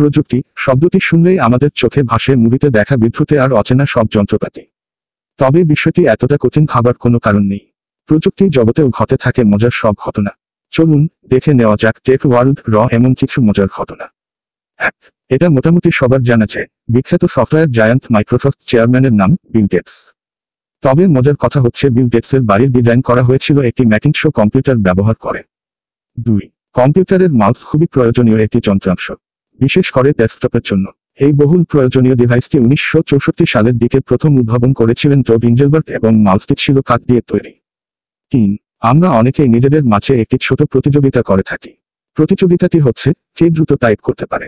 প্রযুক্তি শব্দটি শুনলেই আমাদের চোখে ভাসে মুভিতে দেখা বিদ্যুতে আর অচেনা সব যন্ত্রপাতি তবে বিষয়টি এতটা কঠিন খাবার কোনো কারণ নেই প্রযুক্তি জগতেও ঘটে থাকে মজার সব ঘটনা চলুন দেখে নেওয়া যাক টেক ওয়ার্ল্ড র এমন কিছু মজার ঘটনা এক এটা মোটামুটি সবার জানা বিখ্যাত সফটওয়্যার জায়ান্ট মাইক্রোসফট চেয়ারম্যানের নাম বিল গেটস তবে মজার কথা হচ্ছে বিল গেটসের বাড়ির ডিজাইন করা হয়েছিল একটি ম্যাকিং শো কম্পিউটার ব্যবহার করে দুই কম্পিউটারের মাউস খুবই প্রয়োজনীয় একটি যন্ত্রাংশ বিশেষ করে ডেস্কটপের জন্য এই বহুল প্রয়োজনীয় ডিভাইসটি উনিশশো সালের দিকে প্রথম উদ্ভাবন করেছিলেন রব এবং মাউসটি ছিল কাঠ দিয়ে তৈরি তিন আমরা অনেকেই নিজেদের মাঝে একটি ছোট প্রতিযোগিতা করে থাকি প্রতিযোগিতাটি হচ্ছে কে দ্রুত টাইপ করতে পারে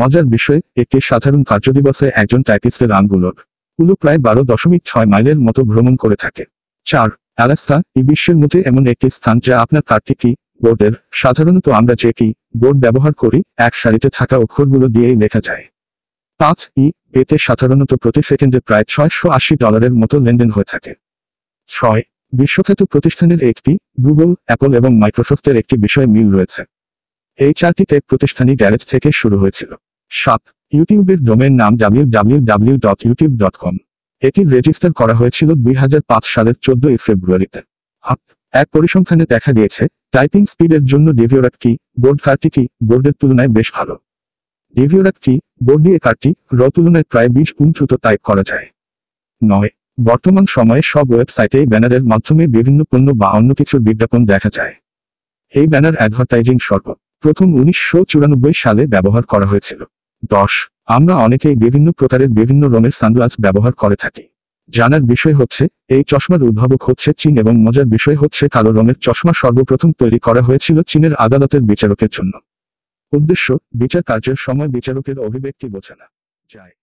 মজার বিষয়ে একটি সাধারণ কার্যদিবসে একজন টাইপিস্টের আঙ্গুলোর উলু প্রায় বারো দশমিক ছয় মাইলের মতো ভ্রমণ করে থাকে চার অ্যালাস্তা এই বিশ্বের মধ্যে এমন একটি স্থান যা আপনার কার্ডটি কি বোর্ডের সাধারণত আমরা যে কি বোর্ড ব্যবহার করি এক সারিতে থাকা অক্ষরগুলো দিয়েই লেখা যায় পাঁচ ই এতে সাধারণত প্রতি সেকেন্ডে প্রায় ছয়শো আশি ডলারের মতো লেনদেন হয়ে থাকে ছয় বিশ্বখ্যাত প্রতিষ্ঠানের এইচপি গুগল অ্যাপল এবং মাইক্রোসফটের একটি বিষয় মিল রয়েছে এই চারটি টেক প্রতিষ্ঠানই গ্যারেজ থেকে শুরু হয়েছিল সাত ইউটিউবের ডোমেন নাম W dot YouTube dot com এটি রেজিস্টার করা হয়েছিল দুই হাজার পাঁচ সালের চোদ্দই ফেব্রুয়ারিতে আট এক পরিসংখ্যানে দেখা গিয়েছে টাইপিং স্পিডের জন্য ডেভিওরাট কি বোর্ড কার্ডটি বোর্ডের তুলনায় বেশ ভালো ডেভিওরাক বোর্ড দিয়ে কার্ডটি র তুলনায় প্রায় বিশ গুণ দ্রুত টাইপ করা যায় নয় বর্তমান সময়ে সব ওয়েবসাইটে ব্যানারের মাধ্যমে বিভিন্ন পণ্য বা অন্য কিছুর বিজ্ঞাপন দেখা যায় এই ব্যানার অ্যাডভার্টাইজিং সর্ব প্রথম উনিশশো সালে ব্যবহার করা হয়েছিল দশ আমরা অনেকেই বিভিন্ন প্রকারের বিভিন্ন রঙের সানগ্লাস ব্যবহার করে থাকি জানার বিষয় হচ্ছে এই চশমার উদ্ভাবক হচ্ছে চীন এবং মজার বিষয় হচ্ছে কালো রঙের চশমা সর্বপ্রথম তৈরি করা হয়েছিল চীনের আদালতের বিচারকের জন্য উদ্দেশ্য বিচার কার্যের সময় বিচারকের অভিব্যক্তি বোঝানো যায়